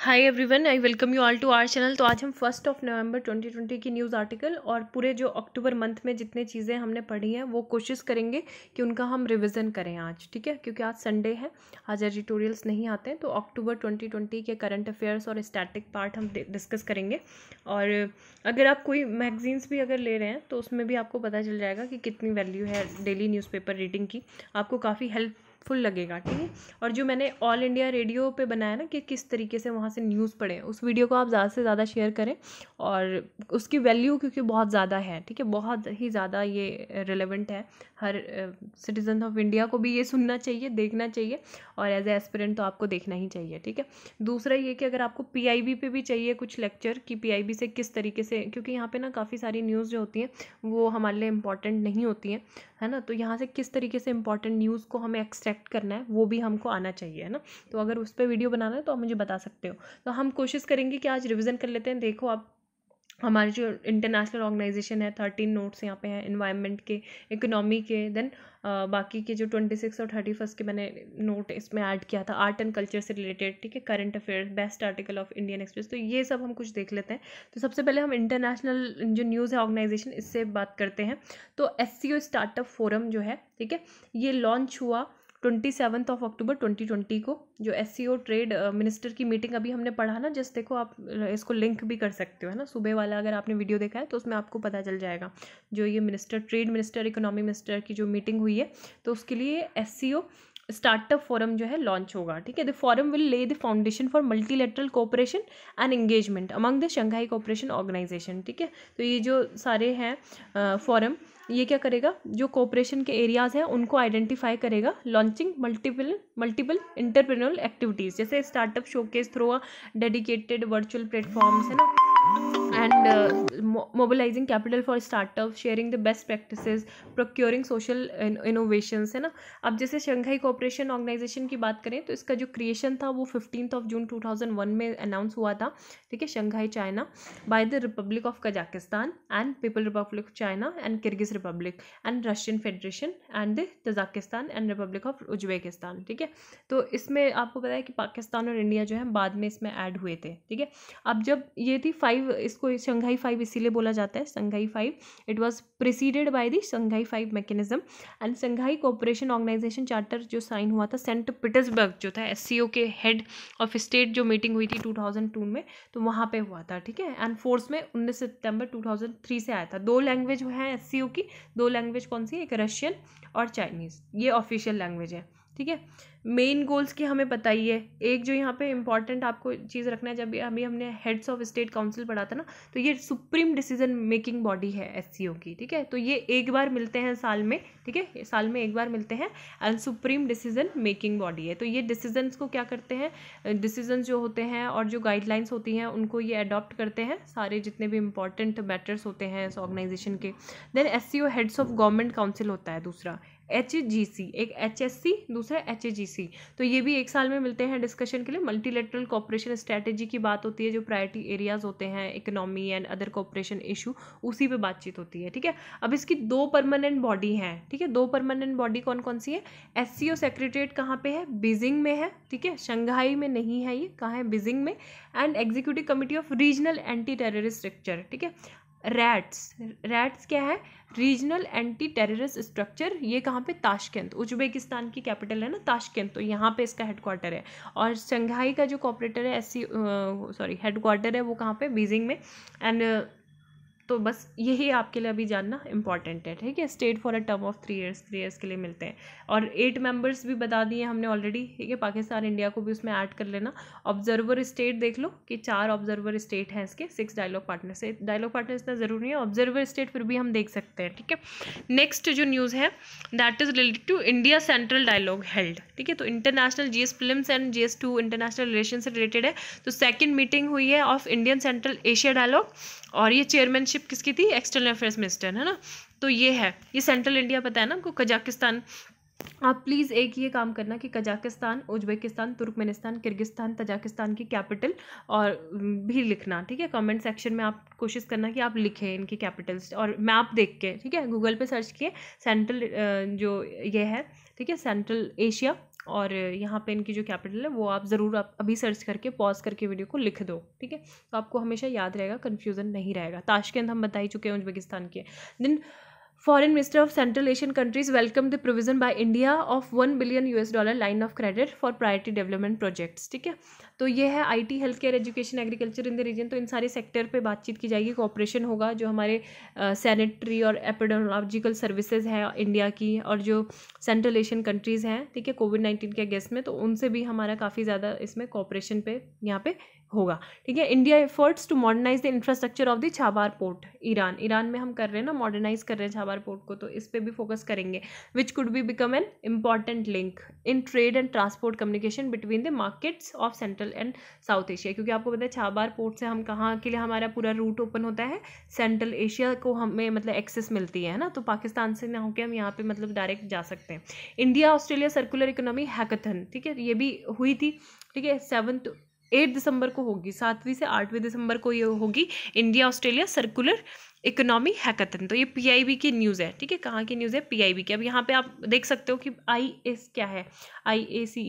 Hi everyone I welcome you all to our channel तो आज हम फर्स्ट ऑफ नवंबर 2020 की न्यूज़ आर्टिकल और पूरे जो अक्टूबर मंथ में जितने चीज़ें हमने पढ़ी हैं वो कोशिश करेंगे कि उनका हम रिवीजन करें आज ठीक है क्योंकि आज संडे है आज एडिटोरियल्स नहीं आते हैं तो अक्टूबर 2020 के करंट अफेयर्स और स्टैटिक पार्ट हम डिस्कस करेंगे और अगर आप कोई मैगजीन्स भी अगर ले रहे हैं तो उसमें भी आपको पता चल जाएगा कि कितनी वैल्यू है डेली न्यूज़पेपर रीडिंग की आपको काफ़ी हेल्प फुल लगेगा ठीक है और जो मैंने ऑल इंडिया रेडियो पे बनाया ना कि किस तरीके से वहाँ से न्यूज़ पढ़ें उस वीडियो को आप ज़्यादा से ज़्यादा शेयर करें और उसकी वैल्यू क्योंकि बहुत ज़्यादा है ठीक है बहुत ही ज़्यादा ये रिलेवेंट है हर सिटीज़न ऑफ इंडिया को भी ये सुनना चाहिए देखना चाहिए और एज ए एस्पिरेंट तो आपको देखना ही चाहिए ठीक है दूसरा ये कि अगर आपको पी आई बी पे भी चाहिए कुछ लेक्चर कि पी आई बी से किस तरीके से क्योंकि यहाँ पे ना काफ़ी सारी न्यूज़ जो होती हैं वो हमारे लिए इंपॉर्टेंट नहीं होती हैं है ना तो यहाँ से किस तरीके से इंपॉर्टेंट न्यूज़ को हमें एक्सट्रैक्ट एक्ट करना है वो भी हमको आना चाहिए है ना तो अगर उस पर वीडियो बनाना है तो आप मुझे बता सकते हो तो हम कोशिश करेंगे कि आज रिविज़न कर लेते हैं देखो आप हमारे जो इंटरनेशनल ऑर्गेनाइजेशन है थर्टीन नोट्स यहाँ पे हैं इन्वायरमेंट के इकोनॉमी के देन बाकी के जो ट्वेंटी सिक्स और थर्टी फर्स्ट के मैंने नोट इसमें ऐड किया था आर्ट एंड कल्चर से रिलेटेड ठीक है current affairs best article of Indian Express तो ये सब हम कुछ देख लेते हैं तो सबसे पहले हम इंटरनेशनल जो न्यूज़ है ऑर्गेनाइजेशन इससे बात करते हैं तो एस स्टार्टअप फोरम जो है ठीक है ये लॉन्च हुआ twenty seventh of October twenty twenty को जो S C O trade minister की मीटिंग अभी हमने पढ़ा ना जिस देखो आप इसको लिंक भी कर सकते हो है ना सुबह वाला अगर आपने वीडियो देखा है तो उसमें आपको पता चल जाएगा जो ये minister trade minister economy minister की जो मीटिंग हुई है तो उसके लिए S C O startup forum जो है लॉन्च होगा ठीक है the forum will lay the foundation for multilateral cooperation and engagement among the Shanghai cooperation organisation ठीक है तो ये जो सारे हैं फॉरम uh, ये क्या करेगा जो कोऑपरेशन के एरियाज़ हैं उनको आइडेंटिफाई करेगा launching multiple multiple entrepreneurial activities जैसे startup showcase through a dedicated virtual platforms है ना and uh, capital for startup sharing the best the procuring social procuring है ना अब जैसे शंघाई कोऑपरेशन ऑर्गेनाइजेशन की बात करें तो इसका जो क्रिएशन था वो फिफ्टीन ऑफ जून 2001 में अनाउंस हुआ था ठीक है Shanghai China by the republic of Kazakhstan and people republic of China and Kyrgyz republic and Russian federation and the Tajikistan and republic of Uzbekistan ठीक है तो इसमें आपको पता है कि पाकिस्तान और इंडिया जो है बाद में इसमें ऐड हुए थे ठीक है अब जब ये थी फाइव फाइव इसको शंघाई फाइव इसीलिए बोला जाता है Shanghai five it was preceded by the Shanghai five mechanism and Shanghai cooperation organisation charter जो साइन हुआ था सेंट पीटर्सबर्ग जो था एस के हेड ऑफ स्टेट जो मीटिंग हुई थी टू में तो वहाँ पर हुआ था ठीक है एंड फोर्स में उन्नीस सितंबर थ्री से आया था दो लैंग्वेज हैं एस की दो लैंग्वेज कौन सी एक रशियन और चाइनीज़ ये ऑफिशियल लैंग्वेज है ठीक है मेन गोल्स की हमें पता ही है एक जो यहाँ पे इंपॉर्टेंट आपको चीज़ रखना है जब अभी हमने हेड्स ऑफ स्टेट काउंसिल पढ़ा था ना तो ये सुप्रीम डिसीजन मेकिंग बॉडी है एस की ठीक है तो ये एक बार मिलते हैं साल में ठीक है साल में एक बार मिलते हैं and supreme decision making body है तो ये डिसीजन को क्या करते हैं डिसीजन जो होते हैं और जो गाइडलाइंस होती हैं उनको ये अडॉप्ट करते हैं सारे जितने भी इंपॉर्टेंट मैटर्स होते हैं इस ऑर्गेनाइजेशन के then S heads of government council होता है दूसरा एच जी सी एक एच एस सी दूसरा एच जी सी तो ये भी एक साल में मिलते हैं डिस्कशन के लिए मल्टीलेटरल कॉपरेशन स्ट्रैटेजी की बात होती है जो प्रायोरिटी एरियाज होते हैं economy and other cooperation issue उसी पे बातचीत होती है ठीक है अब इसकी दो परमानेंट बॉडी हैं ठीक है दो परमानेंट बॉडी कौन कौन सी है एस सी ओ सेक्रेटरीट कहाँ पर है बीजिंग में है ठीक है शंघाई में नहीं है ये कहाँ है बीजिंग में and executive committee of regional anti terrorist structure ठीक है रैट्स रैट्स क्या है रीजनल एंटी टेररिस्ट स्ट्रक्चर ये कहाँ पे ताशकंद उज्बेकिस्तान की कैपिटल है ना ताशकंद तो यहाँ पे इसका हेडक्वार्टर है और शंघाई का जो कॉपरेटर है एस सॉरी हेडक्वार्टर है वो कहाँ पे बीजिंग में एंड तो बस यही आपके लिए अभी जानना इंपॉर्टेंट है ठीक है state for a term of three years three years के लिए मिलते हैं और एट मेंबर्स भी बता दिए हमने ऑलरेडी ठीक है पाकिस्तान इंडिया को भी उसमें ऐड कर लेना ऑब्जर्वर स्टेट देख लो कि चार ऑब्जर्वर स्टेट हैं इसके सिक्स डायलॉग पार्टनर से डायलॉग पार्टनर इतना ज़रूरी है ऑब्जर्वर स्टेट फिर भी हम देख सकते हैं ठीक है नेक्स्ट जो न्यूज़ है that is related to India central dialogue held ठीक है तो international G S film and G S two international relation से रिलेटेड है तो सेकेंड मीटिंग हुई है of Indian central Asia dialogue और ये चेयरमैन लीडरशिप किसकी थी एक्सटर्नल अफेयर्स मिनिस्टर है ना तो ये है ये सेंट्रल इंडिया पता है ना आपको कजाकिस्तान आप प्लीज़ एक ये काम करना कि Kazakhstan Uzbekistan Turkmenistan Kyrgyzstan Tajikistan की कैपिटल और mm, भी लिखना ठीक है कमेंट सेक्शन में आप कोशिश करना कि आप लिखें इनकी कैपिटल्स और मैप देख के ठीक है गूगल पे सर्च किए सेंट्रल जो ये है ठीक है सेंट्रल एशिया और यहाँ पे इनकी जो कैपिटल है वो आप ज़रूर आप अभी सर्च करके पॉज करके वीडियो को लिख दो ठीक है तो आपको हमेशा याद रहेगा कन्फ्यूज़न नहीं रहेगा ताशकंद हम बता ही चुके हैं उज्बेकिस्तान की दिन foreign minister of central Asian countries welcome the provision by India of one billion US dollar line of credit for priority development projects ठीक है तो ये है IT health care education agriculture in the region तो इन सारे sector पे बातचीत की जाएगी कॉपरेशन होगा जो हमारे सैनिटरी uh, और एपिडोलॉजिकल सर्विसेज हैं इंडिया की और जो सेंट्रल एशियन कंट्रीज़ हैं ठीक है कोविड नाइन्टीन के अगेंस्ट में तो उनसे भी हमारा काफ़ी ज़्यादा इसमें कॉपरेशन पे यहाँ पे होगा ठीक है India efforts to modernise the infrastructure of the Chabahar port Iran Iran में हम कर रहे हैं ना मॉडर्नाइज कर रहे हैं छाबार पोर्ट को तो इस पर भी फोकस करेंगे which could be become an important link in trade and transport communication between the markets of central and south Asia क्योंकि आपको पता है छाबार पोर्ट से हम कहाँ के लिए हमारा पूरा रूट ओपन होता है सेंट्रल एशिया को हमें मतलब एक्सेस मिलती है ना तो पाकिस्तान से ना होकर हम यहाँ पर मतलब डायरेक्ट जा सकते हैं India Australia circular economy hackathon ठीक है ये भी हुई थी ठीक है सेवन्थ एट दिसंबर को होगी सातवीं से आठवीं दिसंबर को ये होगी India Australia circular economy hackathon तो ये पीआईबी की न्यूज़ है ठीक है कहाँ की न्यूज़ है पीआईबी की अब यहाँ पे आप देख सकते हो कि आई क्या है आई e।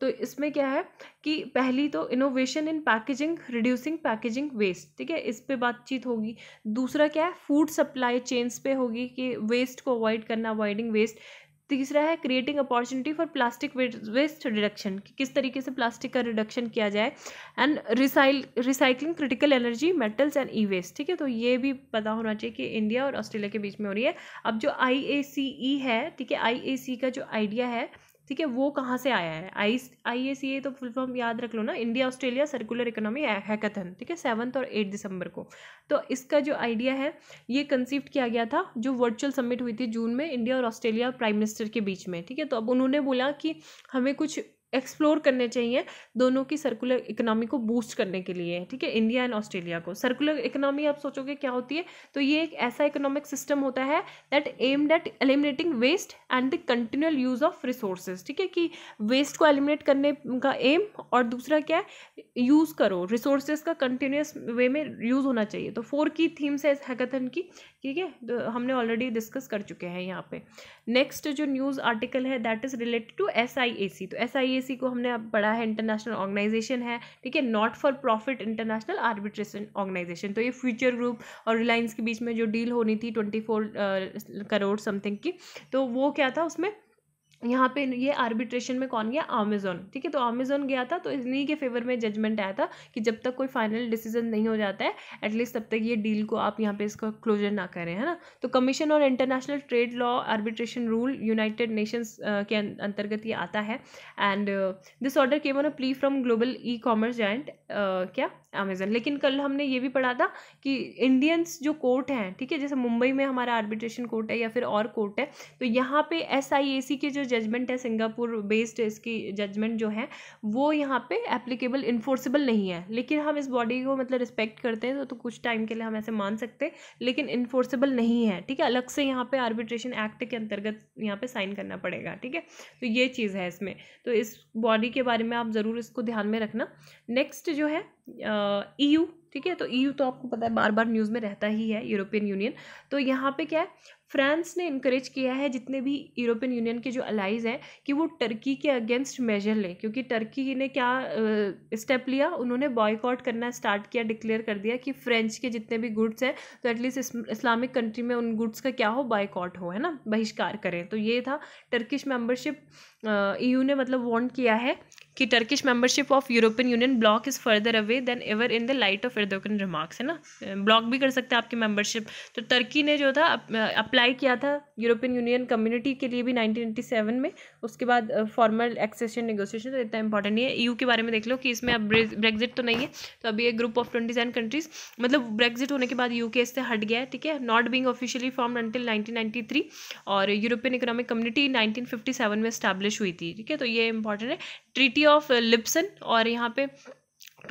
तो इसमें क्या है कि पहली तो innovation in packaging reducing packaging waste ठीक है इस पर बातचीत होगी दूसरा क्या है फूड सप्लाई चेन्स पे होगी कि वेस्ट को अवॉइड करना अवॉइडिंग वेस्ट तीसरा है creating opportunity for plastic waste reduction कि किस तरीके से प्लास्टिक का रिडक्शन किया जाए and recycle recycling critical energy metals and e waste ठीक है तो ये भी पता होना चाहिए कि इंडिया और ऑस्ट्रेलिया के बीच में हो रही है अब जो आई e है ठीक है आई e का जो आइडिया है ठीक है वो कहाँ से आया है आई आई ए सी ए तो फुल फॉर्म याद रख लो ना India Australia circular economy hackathon ठीक है सेवन्थ और एट दिसंबर को तो इसका जो आइडिया है ये कंसीव्ड किया गया था जो वर्चुअल समिट हुई थी जून में इंडिया और ऑस्ट्रेलिया प्राइम मिनिस्टर के बीच में ठीक है तो अब उन्होंने बोला कि हमें कुछ एक्सप्लोर करने चाहिए दोनों की सर्कुलर इकोनॉमी को बूस्ट करने के लिए ठीक है इंडिया एंड ऑस्ट्रेलिया को सर्कुलर इकोनॉमी आप सोचोगे क्या होती है तो ये एक ऐसा इकोनॉमिक सिस्टम होता है that aimed at eliminating waste and the continual use of resources ठीक है कि वेस्ट को एलिमिनेट करने का एम और दूसरा क्या है यूज़ करो रिसोर्सेज का कंटिन्यूस वे में यूज़ होना चाहिए तो फोर की थीम्स है हैकथन की ठीक है तो हमने ऑलरेडी डिस्कस कर चुके हैं यहाँ पे नेक्स्ट जो न्यूज़ आर्टिकल है that is related to S I A C तो एस आई ए आईपीएसी को हमने अब पढ़ा है इंटरनेशनल ऑर्गेनाइजेशन है ठीक है not for profit international arbitration organisation तो ये फ्यूचर ग्रुप और रिलायंस के बीच में जो डील होनी थी ट्वेंटी फोर करोड़ समथिंग की तो वो क्या था उसमें यहाँ पे ये आर्बिट्रेशन में कौन गया अमेजोन ठीक है तो अमेजोन गया था तो इन्हीं के फेवर में जजमेंट आया था कि जब तक कोई फाइनल डिसीजन नहीं हो जाता है एटलीस्ट तब तक ये डील को आप यहाँ पे इसका क्लोजर ना करें है ना तो कमीशन और international trade law arbitration rule United Nations के अं-, अंतर्गत ये आता है and this order came on a plea from global e commerce giant क्या अमेजन लेकिन कल हमने ये भी पढ़ा था कि इंडियंस जो कोर्ट हैं ठीक है जैसे मुंबई में हमारा आर्बिट्रेशन कोर्ट है या फिर और कोर्ट है तो यहाँ पे एस आई ए सी के जो जजमेंट है सिंगापुर बेस्ड इसकी जजमेंट जो है वो यहाँ पे एप्लीकेबल इन्फोर्सेबल नहीं है लेकिन हम इस बॉडी को मतलब रिस्पेक्ट करते हैं तो, तो कुछ टाइम के लिए हम ऐसे मान सकते हैं लेकिन इन्फोर्सेबल नहीं है ठीक है अलग से यहाँ पर आर्बिट्रेशन एक्ट के अंतर्गत यहाँ पर साइन करना पड़ेगा ठीक है तो ये चीज़ है इसमें तो इस बॉडी के बारे में आप ज़रूर इसको ध्यान में रखना नेक्स्ट जो है ईयू e ठीक है तो ईयू e तो आपको पता है बार बार न्यूज़ में रहता ही है यूरोपियन यूनियन तो यहाँ पे क्या है फ्रांस ने इनक्रेज किया है जितने भी यूरोपियन यूनियन के जो अलाइज हैं कि वो टर्की के अगेंस्ट मेजर लें क्योंकि टर्की ने क्या स्टेप uh, लिया उन्होंने बॉयकॉट करना स्टार्ट किया डिक्लेयर कर दिया कि फ्रेंच के जितने भी गुड्स हैं तो एटलीस्ट इस्लामिक कंट्री में उन गुड्स का क्या हो बॉयकॉट हो है ना बहिष्कार करें तो ये था टर्किश मेम्बरशिप ई ने मतलब वॉन्ट किया है कि Turkish membership of European Union bloc is further away than ever in the light of Erdogan remarks है ना ब्लॉक uh, भी कर सकते हैं आपकी मेंबरशिप तो टर्की ने जो था अप्लाई uh, किया था यूरोपियन यूनियन कम्युनिटी के लिए भी नाइनटीन में उसके बाद फॉर्मल एक्सेशन नेगोशिएशन तो इतना इंपॉर्टेंट नहीं है यू e के बारे में देख लो कि इसमें अब ब्रेग्जिट तो नहीं है तो अभी एक group of twenty seven countries मतलब ब्रेग्जिट होने के बाद यू के इससे हट गया है ठीक है not being officially form until nineteen और यूरोपियन इकोनॉमिक कम्युनिटी नाइनटीन में स्टैब्लिश हुई थी ठीक है तो ये इंपॉर्टेंट है ट्रीटी ऑफ लिप्सन uh, और यहाँ पे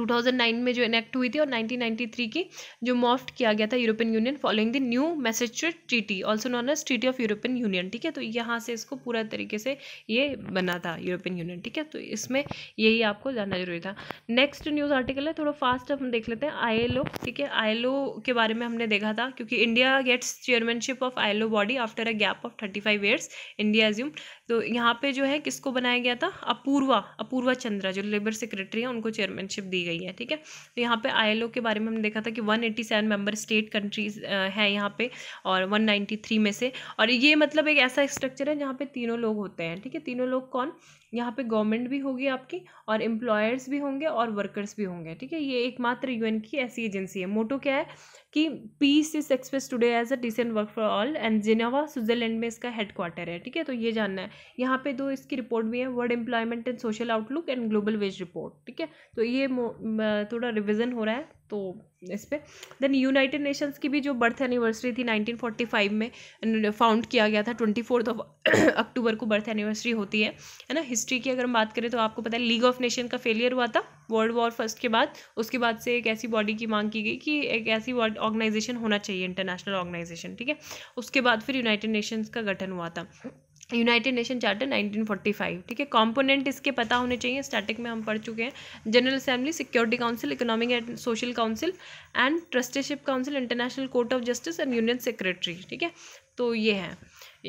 2009 में जो इनेक्ट हुई थी और 1993 की जो मॉफ्ट किया गया था European Union following the new message treaty also known as treaty of European Union ठीक है तो यहाँ से इसको पूरा तरीके से ये बना था यूरोपियन यूनियन ठीक है तो इसमें यही आपको जानना जरूरी था नेक्स्ट न्यूज़ आर्टिकल है थोड़ा फास्ट हम देख लेते हैं आई ठीक है आई के बारे में हमने देखा था क्योंकि India gets chairmanship of I body after a gap of thirty five India assume तो यहाँ पे जो है किसको बनाया गया था अपूर्वा अपूर्वा चंद्रा जो लेबर सेक्रेटरी है उनको चेयरमैनशिप दी गई है ठीक है तो यहाँ पे आई के बारे में हमने देखा था कि 187 मेम्बर स्टेट कंट्रीज हैं यहाँ पे और 193 में से और ये मतलब एक ऐसा स्ट्रक्चर है जहाँ पे तीनों लोग होते हैं ठीक है तीनों लोग कौन यहाँ पे गवर्नमेंट भी होगी आपकी और एम्प्लॉयर्स भी होंगे और वर्कर्स भी होंगे ठीक है ये एकमात्र यूएन की ऐसी एजेंसी है मोटो क्या है कि peace is express today as a decent work for all and Geneva Switzerland में इसका हेडक्वार्टर है ठीक है तो ये जानना है यहाँ पे दो इसकी रिपोर्ट भी है world employment and social outlook and global wage report ठीक है तो ये थोड़ा रिविजन हो रहा है तो इस पर देन यूनाइटेड नेशंस की भी जो बर्थ एनिवर्सरी थी 1945 में फाउंड किया गया था ट्वेंटी फोर्थ ऑफ अक्टूबर को बर्थ एनिवर्सरी होती है है ना हिस्ट्री की अगर हम बात करें तो आपको पता है लीग ऑफ नेशन का फेलियर हुआ था वर्ल्ड वॉर फर्स्ट के बाद उसके बाद से एक ऐसी बॉडी की मांग की गई कि एक ऐसी ऑर्गेनाइजेशन होना चाहिए इंटरनेशनल ऑर्गेनाइजेशन ठीक है उसके बाद फिर यूनाइटेड नेशंस का गठन हुआ था यूनाइटेड नेशन चार्टर 1945 ठीक है कंपोनेंट इसके पता होने चाहिए स्टैटिक में हम पढ़ चुके हैं general assembly security council economic and social council and trusteeship council international court of justice and union secretary ठीक है तो ये है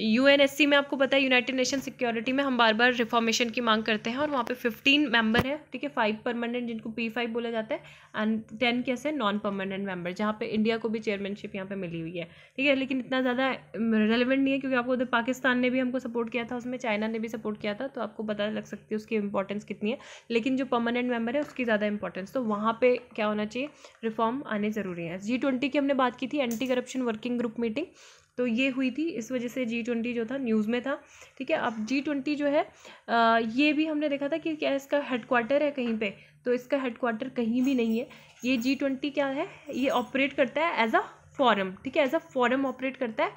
यूएनएससी में आपको पता है यूनाइटेड नेशन सिक्योरिटी में हम बार बार रिफॉर्मेशन की मांग करते हैं और वहाँ पे फिफ्टीन मेंबर है ठीक है फाइव परमानेंट जिनको पी फाइव बोला जाता है एंड टेन कैसे नॉन परमानेंट मेंबर जहाँ पे इंडिया को भी चेयरमैनशिप यहाँ पे मिली हुई है ठीक है लेकिन इतना ज़्यादा रेलिवेंट नहीं है क्योंकि आपको उधर पाकिस्तान ने भी हमको सपोर्ट किया था उसमें चाइना ने भी सपोर्ट किया था तो आपको पता लग सकती है उसकी इंपॉर्टेंस कितनी है लेकिन जो परमानेंट मेंबर है उसकी ज़्यादा इंपॉर्टेंस तो वहाँ पर क्या होना चाहिए रिफॉर्म आने ज़रूरी है जी ट्वेंटी की हमने बात की थी anti corruption working group meeting तो ये हुई थी इस वजह से जी ट्वेंटी जो था न्यूज़ में था ठीक है अब जी ट्वेंटी जो है आ, ये भी हमने देखा था कि क्या इसका हेडक्वार्टर है कहीं पे तो इसका हेडक्वार्टर कहीं भी नहीं है ये जी ट्वेंटी क्या है ये ऑपरेट करता है एज अ फॉरम ठीक है एज अ फॉरम ऑपरेट करता है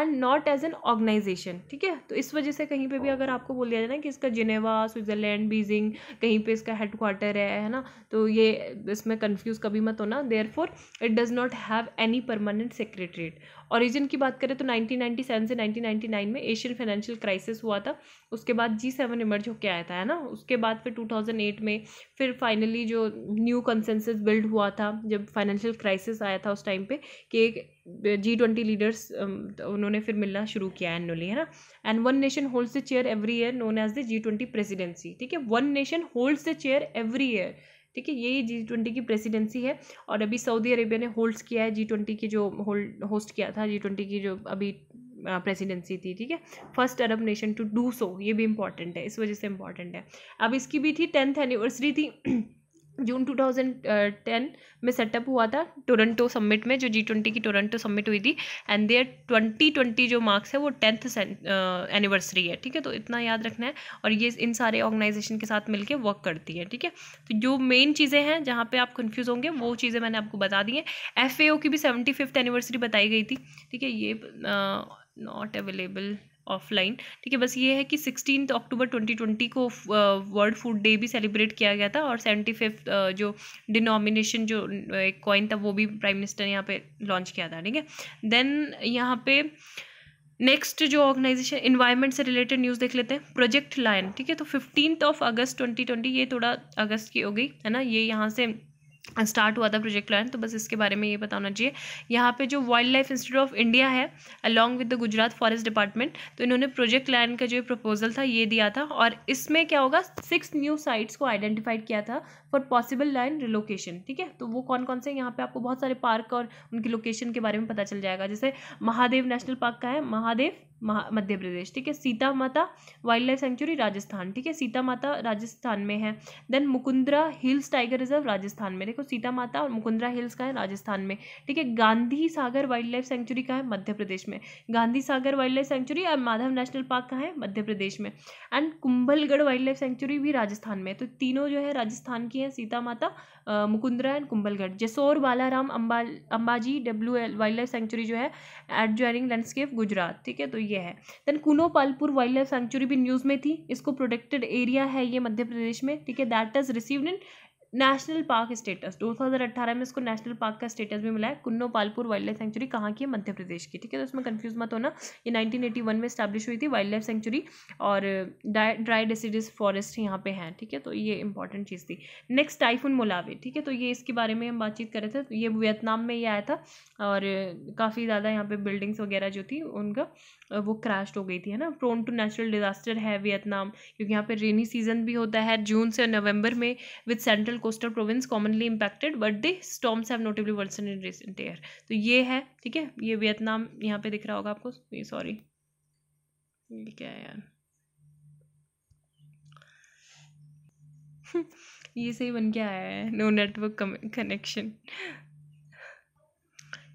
and not as an organisation ठीक है तो इस वजह से कहीं पे भी अगर आपको बोल दिया जाए ना कि इसका जिनेवा स्विट्जरलैंड बीजिंग कहीं पे इसका हेडक्वार्टर है है ना तो ये इसमें कन्फ्यूज़ कभी मत होना therefore it does not have any permanent secretariat origin की बात करें तो 1997 से 1999 में एशियन फाइनेंशियल क्राइसिस हुआ था उसके बाद जी सेवन इमर्ज होकर आया था है ना उसके बाद फिर 2008 में फिर फाइनली जो न्यू कंसेंसस बिल्ड हुआ था जब फाइनेंशियल क्राइसिस आया था उस टाइम पे कि एक जी ट्वेंटी लीडर्स उन्होंने फिर मिलना शुरू किया एनुअली है ना and one nation holds the chair every year known as the G twenty presidency ठीक है one nation holds the chair every year ठीक है यही जी ट्वेंटी की प्रेसिडेंसी है और अभी सऊदी अरेबिया ने होल्ड किया है जी ट्वेंटी की जो होल्ड होस्ट किया था जी ट्वेंटी की जो अभी प्रेसिडेंसी थी ठीक है first Arab nation to do so ये भी इंपॉर्टेंट है इस वजह से इंपॉर्टेंट है अब इसकी भी थी टेंथ एनिवर्सरी थी जून 2010 uh, में सेटअप हुआ था टोरंटो समिट में जो जी ट्वेंटी की टोरंटो समिट हुई थी एंड देयर ट्वेंटी ट्वेंटी जो मार्क्स है वो टेंथ एनिवर्सरी uh, है ठीक है तो इतना याद रखना है और ये इन सारे ऑर्गेनाइजेशन के साथ मिलके वर्क करती है ठीक है तो जो मेन चीज़ें हैं जहाँ पे आप कन्फ्यूज़ होंगे वो चीज़ें मैंने आपको बता दी हैं एफ की भी सेवेंटी एनिवर्सरी बताई गई थी ठीक है ये नॉट uh, अवेलेबल ऑफलाइन ठीक है बस ये है कि सिक्सटीन अक्टूबर ट्वेंटी ट्वेंटी को वर्ल्ड फूड डे भी सेलिब्रेट किया गया था और सेवेंटी फिफ्थ जो डिनोमिनेशन जो एक कॉइन था वो भी प्राइम मिनिस्टर ने यहाँ पे लॉन्च किया था ठीक है देन यहाँ पे नेक्स्ट जो ऑर्गेनाइजेशन इन्वायरमेंट से रिलेटेड न्यूज़ देख लेते हैं प्रोजेक्ट लायन ठीक है तो fifteen of August twenty twenty ये थोड़ा अगस्त की हो गई है ना ये यहाँ से स्टार्ट हुआ था प्रोजेक्ट लर्न तो बस इसके बारे में ये बताना चाहिए यहाँ पे जो wildlife institute of India है along with the Gujarat forest department तो इन्होंने प्रोजेक्ट लर्न का जो प्रपोजल था ये दिया था और इसमें क्या होगा सिक्स न्यू साइट्स को आइडेंटिफाइड किया था फॉर पॉसिबल लाइन रिलोकेशन ठीक है तो वो कौन कौन से यहाँ पर आपको बहुत सारे पार्क और उनकी लोकेशन के बारे में पता चल जाएगा जैसे महादेव नेशनल पार्क का है महादेव मध्य प्रदेश ठीक है सीता माता वाइल्ड लाइफ सेंचुरी राजस्थान ठीक है सीता माता राजस्थान में है then Mukundra hills tiger reserve Rajasthan में देखो सीता माता और मुकुंद्रा हिल्स का है राजस्थान में ठीक है Gandhi Sagar wildlife sanctuary का है मध्य प्रदेश में Gandhi Sagar wildlife sanctuary और माधव नेशनल पार्क का है मध्य प्रदेश में and Kumbhalgarh wildlife sanctuary भी राजस्थान में तो तीनों जो है राजस्थान की है Sita Mata Mukundra and Kumbhalgarh Jessore Balaram Amba Ambaji W L wildlife sanctuary जो है ज्वाइनिंग लैंडस्केप गुजरात ठीक है तो ये है then Kuno Palpur wildlife sanctuary भी न्यूज़ में थी इसको प्रोटेक्टेड एरिया है ये मध्य प्रदेश में ठीक है that is received in national park status 2018 में इसको नेशनल पार्क का स्टेटस भी मिला है Kuno Palpur wildlife sanctuary कहाँ की है मध्य प्रदेश की ठीक है तो इसमें कन्फ्यूज मत होना ये 1981 में स्टैब्लिश हुई थी वाइल्ड लाइफ सेंचुरी और ड्राई डेसिडिस फॉरेस्ट यहाँ पे हैं ठीक है तो ये इंपॉर्टेंट चीज़ थी नेक्स्ट टाइफून मोलावे ठीक है तो ये इसके बारे में हम बातचीत कर रहे थे तो ये वियतनाम में ये आया था और काफ़ी ज़्यादा यहाँ पर बिल्डिंग्स वगैरह जो थी उनका वो क्रैश हो गई थी है ना प्रोन टू नेचुरल डिजास्टर है वियतनाम क्योंकि यहाँ पर रेनी सीजन भी होता है जून से नवंबर में with central coastal province commonly impacted but the storms have notably worsen in recent year तो ये है ठीक है ये वियतनाम यहाँ पे दिख रहा होगा आपको सॉरी ये क्या है यार ये सही बन के आया है नो नेटवर्क कनेक्शन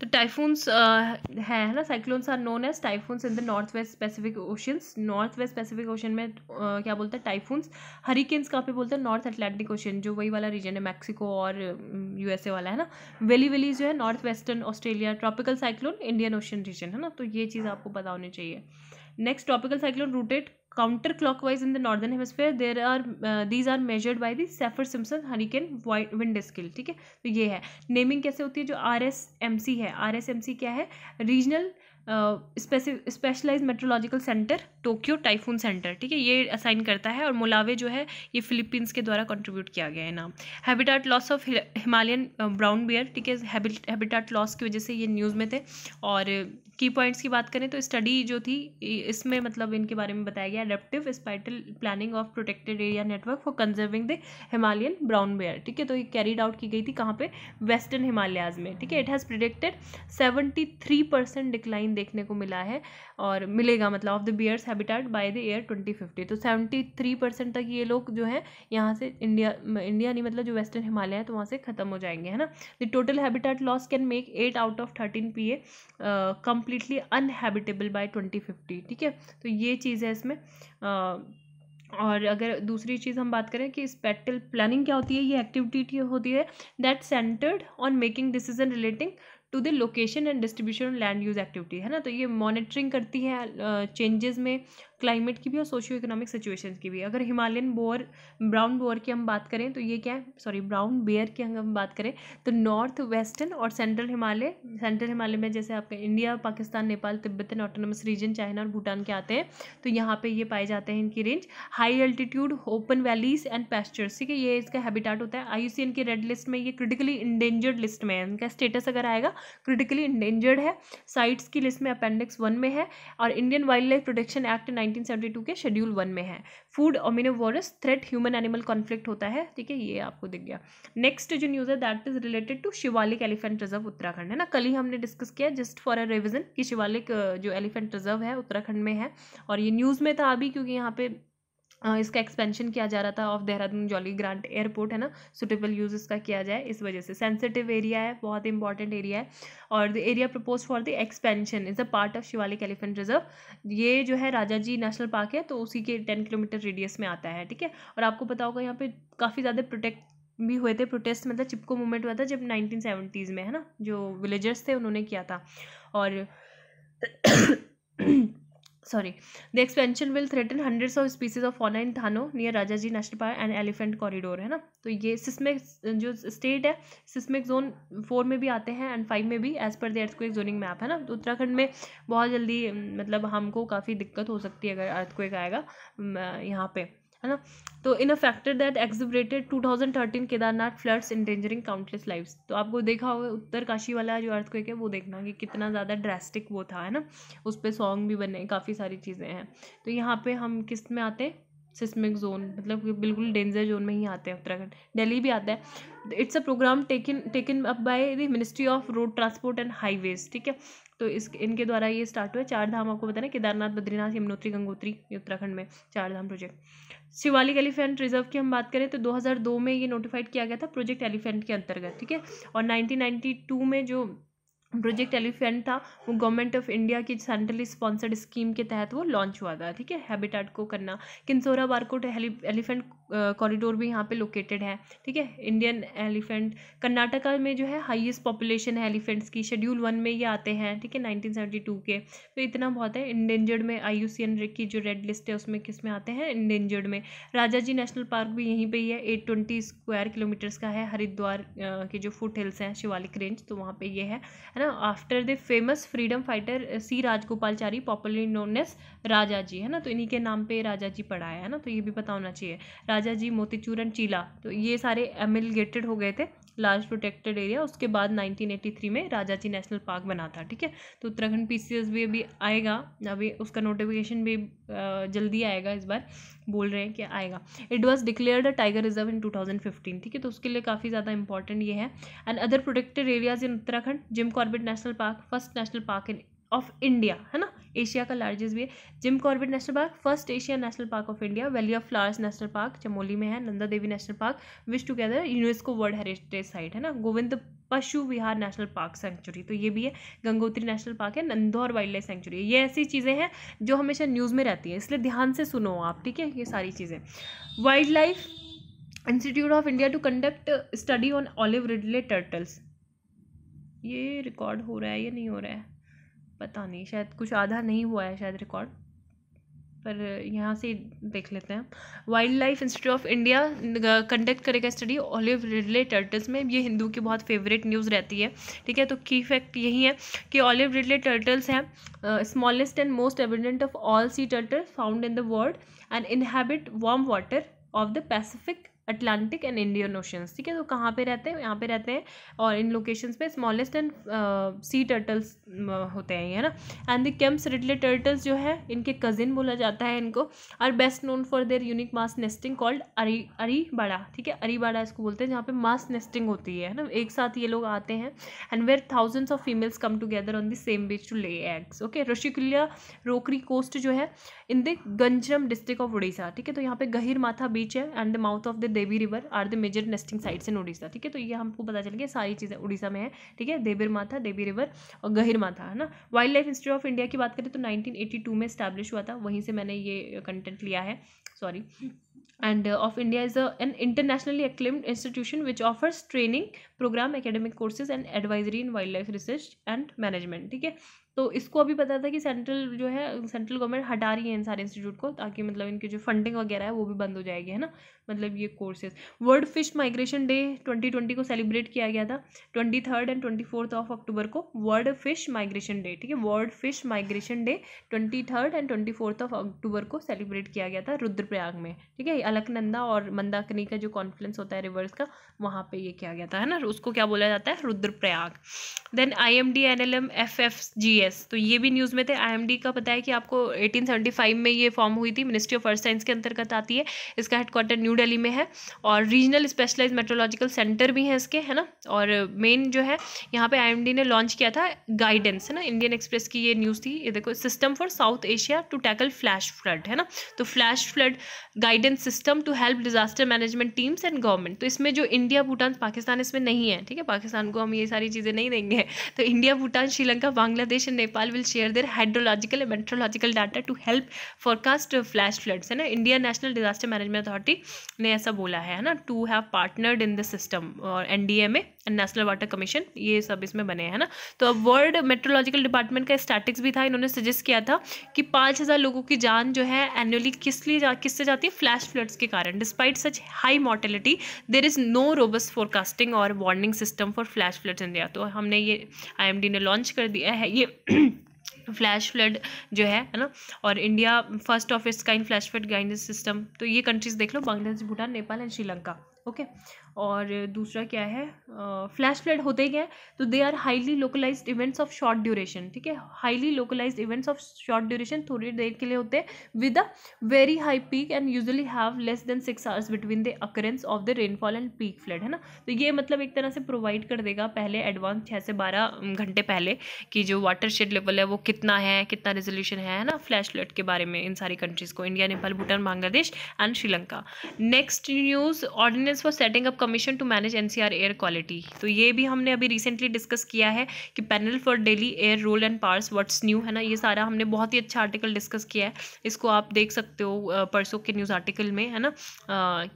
तो टाइफून्स हैं है ना cyclones are known as typhoons in the north west Pacific oceans north west Pacific ocean में क्या बोलते हैं टाइफून्स हरिकेन्स कहाँ पे बोलते हैं नॉर्थ अटलांटिक ओशन जो वही वाला रीजन है मैक्सिको और यूएसए वाला है ना वेली वेली जो है north western Australia tropical cyclone Indian ocean region है ना तो ये चीज़ आपको पता होनी चाहिए next tropical cyclone routed counter clockwise in the northern hemisphere there are these are measured by the Saffir Simpson hurricane wind scale ठीक है तो ये है नेमिंग कैसे होती है जो आर एस एम सी है आर एस एम सी क्या है regional specialised meteorological centre Tokyo typhoon centre ठीक है ये असाइन करता है और मोलावे जो है ये फिलीपींस के द्वारा कंट्रीब्यूट किया गया है नाम habitat loss of Himalayan brown bear ठीक है हैबिटाट लॉस की वजह से ये न्यूज़ में थे और की पॉइंट्स की बात करें तो स्टडी जो थी इसमें मतलब इनके बारे में बताया गया adaptive spatial planning of protected area network for conserving the Himalayan brown bear ठीक है तो ये कैरीड आउट की गई थी कहाँ पे वेस्टर्न हिमालयाज में ठीक है it has predicted seventy three percent decline देखने को मिला है और मिलेगा मतलब of the bears habitat by the year twenty fifty तो सेवेंटी थ्री परसेंट तक ये लोग जो है यहाँ से इंडिया इंडिया नहीं मतलब जो वेस्टर्न हिमालय है तो वहाँ से ख़त्म हो जाएंगे है ना the total habitat loss can make eight out of thirteen P A come completely uninhabitable by twenty fifty ठीक है तो ये चीज़ है इसमें आ, और अगर दूसरी चीज़ हम बात करें कि स्पेक्टल प्लानिंग क्या होती है ये एक्टिविटी होती है that centred on making decision relating to the location and distribution land use activity है ना तो ये मॉनिटरिंग करती है चेंजेस uh, में क्लाइमेट की भी और सोशियो इकोनॉमिक सिचुएशन की भी अगर हिमालयन बोअर ब्राउन बोअर की हम बात करें तो ये क्या है सॉरी ब्राउन बेयर की हम बात करें तो नॉर्थ वेस्टर्न और सेंट्रल हिमालय सेंट्रल हिमालय में जैसे आपका India Pakistan Nepal Tibetan autonomous region China और भूटान के आते हैं तो यहाँ पर ये पाए जाते हैं इनकी range high altitude open valleys and pastures ठीक है ये इसका हैबिटाट होता है आई की रेड लिस्ट में ये क्रिटिकली इंडेंजर्ड लिस्ट में है इनका स्टेटस अगर आएगा क्रिटिकली इंडेंजर्ड है साइट्स की लिस्ट में अपेंडिक्स वन में है और Indian wildlife protection act nine 1972 के शेड्यूल वन में है food omnivorous threat human animal conflict होता है ठीक है ये आपको दिख गया नेक्स्ट जो न्यूज़ है that is related to Shivalik elephant reserve Uttarakhand है ना कल ही हमने डिस्कस किया जस्ट फॉर अ रिविजन कि शिवालिक जो एलिफेंट रिजर्व है उत्तराखंड में है और ये न्यूज़ में था अभी क्योंकि यहाँ पे इसका एक्सपेंशन किया जा रहा था of Dehradun Jolly Grant airport है ना सुटेबल यूज़ इसका किया जाए इस वजह से सेंसिटिव एरिया है बहुत इंपॉर्टेंट एरिया है और the area propose for the expansion is a part of Shivalik elephant reserve ये जो है राजा जी नेशनल पार्क है तो उसी के टेन किलोमीटर रेडियस में आता है ठीक है और आपको पता होगा यहाँ पे काफ़ी ज़्यादा प्रोटेक्ट भी हुए थे प्रोटेस्ट मतलब चिपको मूवमेंट हुआ था जब नाइनटीन सेवेंटीज़ में है ना जो विलेजर्स थे उन्होंने किया था और sorry the expansion will threaten hundreds of species of online थानो near Rajaji national park and elephant corridor है ना तो ये सिस्मिक जो स्टेट है सिस्मिक जोन फोर में भी आते हैं एंड फाइव में भी एज पर द अर्थ को एक जोनिंग मैप है ना तो उत्तराखंड में बहुत जल्दी मतलब हमको काफ़ी दिक्कत हो सकती है अगर अर्थ को एक आएगा यहाँ पर है ना तो in a factor that thousand 2013 Kedarnath floods endangering countless life तो आपको देखा होगा उत्तर काशी वाला जो अर्थ है वो देखना कि कितना ज़्यादा ड्रेस्टिक वो था है ना उस पर सॉन्ग भी बने काफ़ी सारी चीज़ें हैं तो यहाँ पे हम किस में आते हैं सिस्मिक जोन मतलब बिल्कुल डेंजर जोन में ही आते हैं उत्तराखंड दिल्ली भी आता है it's a programme taken taken up by the ministry of road transport and highways ठीक है तो इस इनके द्वारा ये स्टार्ट हुआ चार धाम आपको पता केदारनाथ बद्रीनाथ यमुनोत्री गंगोत्री उत्तराखंड में Char Dham project Shivalik elephant reserve की हम बात करें तो 2002 में ये नोटिफाइड किया गया था प्रोजेक्ट एलिफेंट के अंतर्गत ठीक है और 1992 में जो प्रोजेक्ट एलिफेंट था वो गवर्नमेंट ऑफ इंडिया की सेंट्रली स्पॉन्सर्ड स्कीम के तहत वो लॉन्च हुआ था ठीक है हैबिटेट को करना किन्सोरा बारकोट एलिफेंट कॉरिडोर भी यहाँ पे लोकेटेड है ठीक है इंडियन एलिफेंट कर्नाटका में जो है हाईएस्ट पॉपुलेशन है एलिफेंट्स की शेड्यूल वन में ये आते हैं ठीक है नाइनटीन सेवेंटी टू के तो इतना बहुत है इंडेंजर्ड में आई की जो रेड लिस्ट है उसमें किस में आते हैं इंडेंजर्ड में राजा जी नेशनल पार्क भी यहीं पर ही है एट ट्वेंटी स्क्वायर किलोमीटर्स का है हरिद्वार के जो फुट हिल्स हैं शिवालिक रेंज तो वहाँ पर ये है है ना after the famous freedom fighter C Rajagopalachari popular known Rajaji है ना तो इन्हीं के नाम पर राजा जी पढ़ाया है ना तो ये भी पता होना चाहिए राजा जी मोतीचूरन चीला तो ये सारे एमिलगेटेड हो गए थे लार्ज प्रोटेक्टेड एरिया उसके बाद 1983 में राजा जी नेशनल पार्क बना था ठीक है तो उत्तराखंड पीसीएस भी अभी आएगा अभी उसका नोटिफिकेशन भी जल्दी आएगा इस बार बोल रहे हैं कि आएगा it was declared a tiger reserve in 2015 ठीक है तो उसके लिए काफ़ी ज़्यादा इंपॉर्टेंट ये है and other protected areas in Uttarakhand Jim Corbett national park first national park in of India है ना एशिया का लार्जेस्ट भी है Jim Corbett national park first Asia national park of India valley of flowers national park Chamoli में है Nanda Devi national park which together UNESCO world heritage site है ना गोविंद पशु विहार नेशनल पार्क सेंचुरी तो ये भी है गंगोत्री नेशनल पार्क है नंदौर वाइल्ड लाइफ सेंचुरी ये ऐसी चीज़ें हैं जो हमेशा न्यूज़ में रहती हैं इसलिए ध्यान से सुनो आप ठीक है ये सारी चीज़ें wildlife institute of India to conduct study on olive ridley turtles ये रिकॉर्ड हो रहा है या नहीं हो रहा है पता नहीं शायद कुछ आधा नहीं हुआ है शायद रिकॉर्ड पर यहाँ से देख लेते हैं wildlife institute of India conduct करेगा स्टडी ऑलिव रिडले टर्टल्स में ये हिंदू की बहुत फेवरेट न्यूज़ रहती है ठीक है तो की फैक्ट यही है कि ऑलिव रिडले टर्टल्स हैं smallest and most evident of all sea turtle found in the world and inhabit warm water of the Pacific Atlantic and Indian oceans ठीक है तो कहाँ पे रहते हैं यहाँ पे रहते हैं और इन लोकेशंस पे स्मॉलेस्ट एंड सी टर्टल्स होते हैं है ना and the Kemp's ridley turtles जो है इनके कजिन बोला जाता है इनको are best known for their unique mass nesting called अरी अरीबाड़ा ठीक है अरीबाड़ा इसको बोलते हैं जहाँ पे मास नेस्टिंग होती है ना एक साथ ये लोग आते हैं and where thousands of females come together on the same beach to lay eggs okay Rushikulya rookery coast जो है in the Ganjam district of Orissa ठीक है तो यहाँ पे गहिर माथा बीच है and the mouth of the Devi river are the major nesting sites in Orissa ठीक है तो ये हमको पता चल गया सारी चीज़ें उड़ीसा में है ठीक है देवीर माथा देवी रिवर और गहिर माथा है ना wildlife institute of India की बात करें तो नाइनटीन में स्टैब्लिश हुआ था वहीं से मैंने ये कंटेंट लिया है sorry and uh, of india is a, an internationally acclaimed institution which offers training program academic courses and advisory in wildlife research and management theek hai तो इसको अभी पता था कि सेंट्रल जो है सेंट्रल गवर्नमेंट हटा रही है इन सारे इंस्टीट्यूट को ताकि मतलब इनके जो फंडिंग वगैरह है वो भी बंद हो जाएगी है ना मतलब ये courses world fish migration day twenty को सेलिब्रेट किया गया था twenty third and twenty fourth of October को वर्ल्ड फिश माइग्रेशन डे ठीक है world fish migration day twenty third and twenty fourth of October को सेलिब्रेट किया गया था रुद्रप्रयाग में ठीक है अलकनंदा और मंदाकिनी का जो कॉन्फ्रेंस होता है रिवर्स का वहाँ पर ये किया गया था है ना उसको क्या बोला जाता है Rudraprayag then I M D N L M F F G S तो ये भी न्यूज़ में थे आई एम डी का पता है कि आपको एटीन सेवेंटी फाइव में ये फॉर्म हुई थी मिनिस्ट्री ऑफ फर्स्ट साइंस के अंतर्गत आती है इसका हेडक्वार्टर न्यू दिल्ली में है और रीजनल स्पेशलाइज मेट्रोलॉजिकल सेंटर भी हैं इसके है ना और मेन जो है यहाँ पे आईएमडी ने लॉन्च किया था गाइडेंस है ना इंडियन एक्सप्रेस की ये न्यूज़ थी ये देखो system for south Asia to tackle flash flood है ना तो flash flood guidance system to help disaster management teams and government तो इसमें जो इंडिया भूटान पाकिस्तान इसमें नहीं है ठीक है पाकिस्तान को हम ये सारी चीज़ें नहीं देंगे तो India Bhutan Sri Lanka Bangladesh and Nepal will share their hydrological and meteorological data to help forecast flash floods है ना India national disaster management authority ने ऐसा बोला है ना to have partnered in the system और N D M A national water commission ये सब इसमें बने हैं ना तो अब वर्ल्ड मेट्रोलॉजिकल डिपार्टमेंट का स्टैटिक्स भी था इन्होंने सजेस्ट किया था कि पाँच हज़ार लोगों की जान जो है एनुअली किस लिए जा किससे जाती है फ्लैश फ्लड्स के कारण despite such high mortality there is no robust forecasting और warning system for flash floods India तो हमने ये आई एम डी ने लॉन्च कर दिया है ये फ्लैश फ्लड जो है है ना और India first of its kind flash flood guidance system तो ये कंट्रीज देख लो बांग्लादेश भूटान नेपाल एंड श्रीलंका ओके और दूसरा क्या है फ्लैश फ्लड होते क्या है तो they are highly localised events of short duration ठीक है highly localised events of short duration थोड़ी देर के लिए होते हैं with a very high peak and usually have less than six hours between the occurrence of the rainfall and peak flood है ना तो ये मतलब एक तरह से प्रोवाइड कर देगा पहले एडवांस छः से बारह घंटे पहले कि जो वाटर शेड लेवल है वो कितना है कितना रेजोल्यूशन है ना फ्लैश फ्लड के बारे में इन सारी कंट्रीज़ को India Nepal Bhutan Bangladesh and Sri Lanka next news ordinance for setting up commission to manage NCR air quality तो ये भी हमने अभी रिसेंटली डिस्कस किया है कि panel for Delhi air role and powers what's new है ना ये सारा हमने बहुत ही अच्छा आर्टिकल डिस्कस किया है इसको आप देख सकते हो परसों के न्यूज़ आर्टिकल में है ना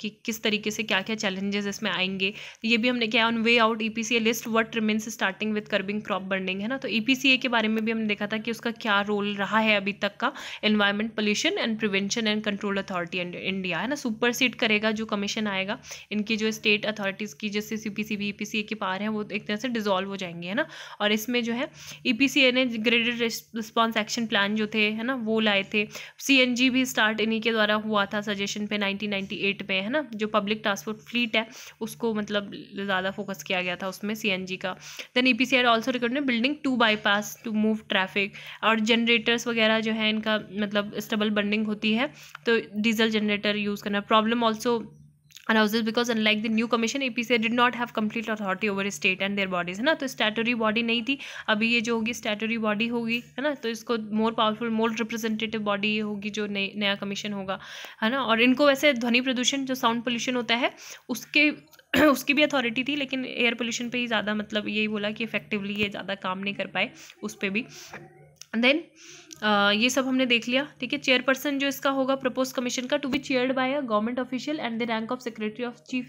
कि किस तरीके से क्या क्या चैलेंजेस इसमें आएंगे ये भी हमने किया on way out E P C A list what remains starting with curbing crop burning है ना तो ई पी सी ए के बारे में भी हमने देखा था कि उसका क्या रोल रहा है अभी तक का environment pollution and prevention and control authority India है ना सुपर करेगा जो कमीशन आएगा इनकी जो स्टेट स्टेट अथॉरिटीज़ की जैसे C P C B E P C A के पार हैं वो एक तरह से डिजोल्व हो जाएंगे है ना और इसमें जो है ई पी सी ए ने ग्रेडेड रिस्पॉन्स एक्शन प्लान जो थे है ना वो लाए थे सी एन जी भी स्टार्ट इन्हीं के द्वारा हुआ था सजेशन पे नाइनटीन नाइन्टी एट में है ना जो पब्लिक ट्रांसपोर्ट फ्लीट है उसको मतलब ज़्यादा फोकस किया गया था उसमें सी एन जी का then E P C are also recommended building two bypass to move traffic और जनरेटर्स वगैरह जो है इनका मतलब स्टबल बर्निंग होती है तो डीजल जनरेटर यूज़ करना problem also announces because like the new commission A P C did not have complete authority over state and their bodies है ना तो स्टैटरी बॉडी नहीं थी अभी ये जो होगी स्टैटरी बॉडी होगी है ना तो इसको more powerful more representative body ये होगी जो नई नया कमीशन होगा है ना और इनको वैसे ध्वनि प्रदूषण जो साउंड पोल्यूशन होता है उसके उसकी भी अथॉरिटी थी लेकिन एयर पोल्यूशन पर ही ज़्यादा मतलब यही बोला कि इफेक्टिवली ये ज़्यादा काम नहीं कर पाए उस पर भी देन uh, ये सब हमने देख लिया ठीक है चेयरपर्सन जो इसका होगा प्रपोज कमीशन का to be chaired by a government official and the rank of secretary of chief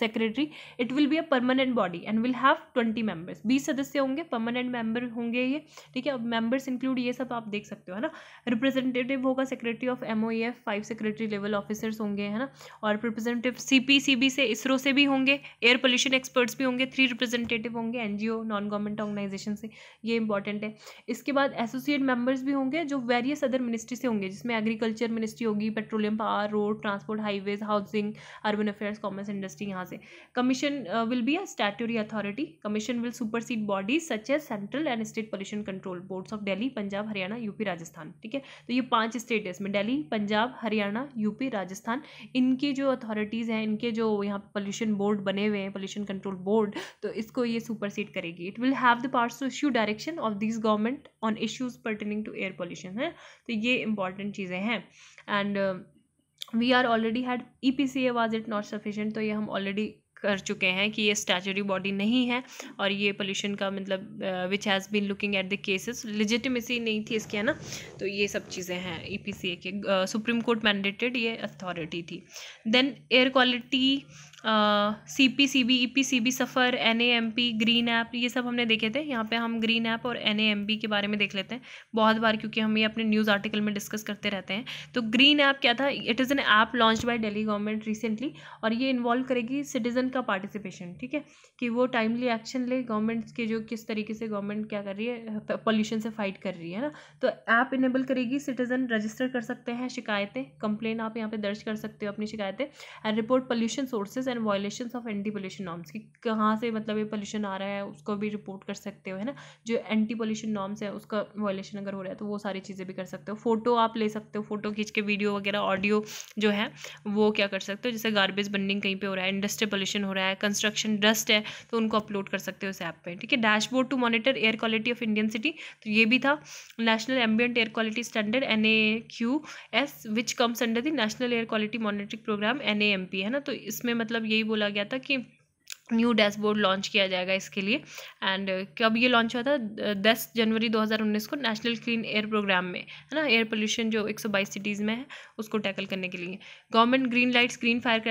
secretary it will be a permanent body and will have twenty members बीस सदस्य होंगे परमानेंट मेंबर होंगे ये ठीक है अब मेंबर्स इंक्लूड ये सब आप देख सकते हो है ना रिप्रेजेंटेटिव होगा secretary of M O F five secretary level officers होंगे है ना और representative C P C B से इसरो से भी होंगे एयर पोल्यूशन एक्सपर्ट्स भी होंगे थ्री रिप्रेजेंटेटिव होंगे N G O non government organisation से ये इंपॉर्टेंट है इसके बाद एसोसिएट मेंबर्स भी होंगे जो वेरियस अदर मिनिस्ट्री से होंगे जिसमें एग्रीकल्चर मिनिस्ट्री होगी petroleum power road transport highways housing urban affairs commerce industry यहाँ से commission will be a statutory authority commission will supersede bodies such as central and state pollution control boards of Delhi Punjab Haryana UP Rajasthan ठीक है तो ये पांच state है इसमें Delhi Punjab Haryana UP Rajasthan इनकी जो अथॉरिटीज़ हैं इनके जो यहाँ पॉल्यूशन बोर्ड बने हुए हैं पॉल्यूशन कंट्रोल बोर्ड तो इसको ये सुपर सीट करेगी it will have the part to issue direction of this government on issue issues pertaining to air pollution है तो ये इंपॉर्टेंट चीज़ें हैं and we are already had E P C A was it not sufficient तो ये हम already कर चुके हैं कि ये स्टैचुरी बॉडी नहीं है और ये पोल्यूशन का मतलब which has been looking at the cases legitimacy नहीं थी इसके है ना तो ये सब चीज़ें हैं ई पी सी ए के सुप्रीम कोर्ट मैंडेटेड ये अथॉरिटी थी then air quality C P C B E P C B SAFAR N A M P green app ये सब हमने देखे थे यहाँ पे हम ग्रीन ऐप और एन ए एम पी के बारे में देख लेते हैं बहुत बार क्योंकि हम ये अपने न्यूज़ आर्टिकल में डिस्कस करते रहते हैं तो ग्रीन ऐप क्या था it is an app launch by Delhi government recently और ये इन्वॉल्व करेगी सिटीज़न का पार्टिसिपेशन ठीक है कि वो टाइमली एक्शन ले गवर्नमेंट के जो किस तरीके से गवर्नमेंट क्या कर रही है पॉल्यूशन से फाइट कर रही है ना तो ऐप इनेबल करेगी सिटीज़न रजिस्टर कर सकते हैं शिकायतें कंप्लेन आप यहाँ पर दर्ज कर सकते हो अपनी शिकायतें and report pollution sources and violation of anti pollution norms कि कहाँ से मतलब ये पोल्यूशन आ रहा है उसको भी रिपोर्ट कर सकते हो है ना जो एंटी पोल्यूशन नॉर्म्स है उसका वायलेशन अगर हो रहा है तो वो सारी चीज़ें भी कर सकते हो फोटो आप ले सकते हो फोटो खींच के वीडियो वगैरह ऑडियो जो है वो क्या कर सकते हो जैसे गार्बेज बर्निंग कहीं पर हो रहा है इंडस्ट्रियल पोल्यूशन हो रहा है कंस्ट्रक्शन डस्ट है तो उनको अपलोड कर सकते हो उस ऐप पर ठीक है dashboard to monitor air quality of Indian city तो ये भी था national ambient air quality standard N A Q S which comes under the national air quality monitoring programme N A M P है ना तो इसमें मतलब मतलब यही बोला गया था कि न्यू डैशबोर्ड लॉन्च किया जाएगा इसके लिए एंड uh, कब ये लॉन्च हुआ था uh, दस जनवरी 2019 को नेशनल क्लीन एयर प्रोग्राम में है ना एयर पोल्यूशन जो 122 सिटीज़ में है उसको टैकल करने के लिए government green lights green fire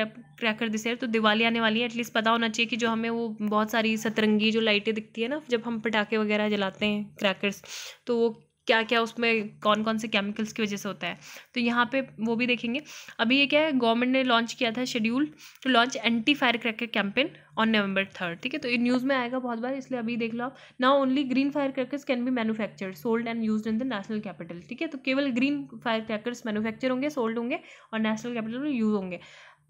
cracker this तो दिवाली आने वाली है एटलीस्ट पता होना चाहिए कि जो हमें वो बहुत सारी सतरंगी जो लाइटें दिखती है ना जब हम पटाखे वगैरह जलाते हैं क्रैकर्स तो वो क्या क्या उसमें कौन कौन से केमिकल्स की वजह से होता है तो यहाँ पे वो भी देखेंगे अभी ये क्या है गवर्नमेंट ने लॉन्च किया था schedule to launch anti fire cracker campaign on November third ठीक है तो ये न्यूज़ में आएगा बहुत बार इसलिए अभी देख लो आप now only green fire crackers can be manufacture sold and use in the national capital ठीक है तो केवल ग्रीन फायर क्रैकर्स मैनुफैक्चर होंगे सोल्ड होंगे और नेशनल कैपिटल में यूज होंगे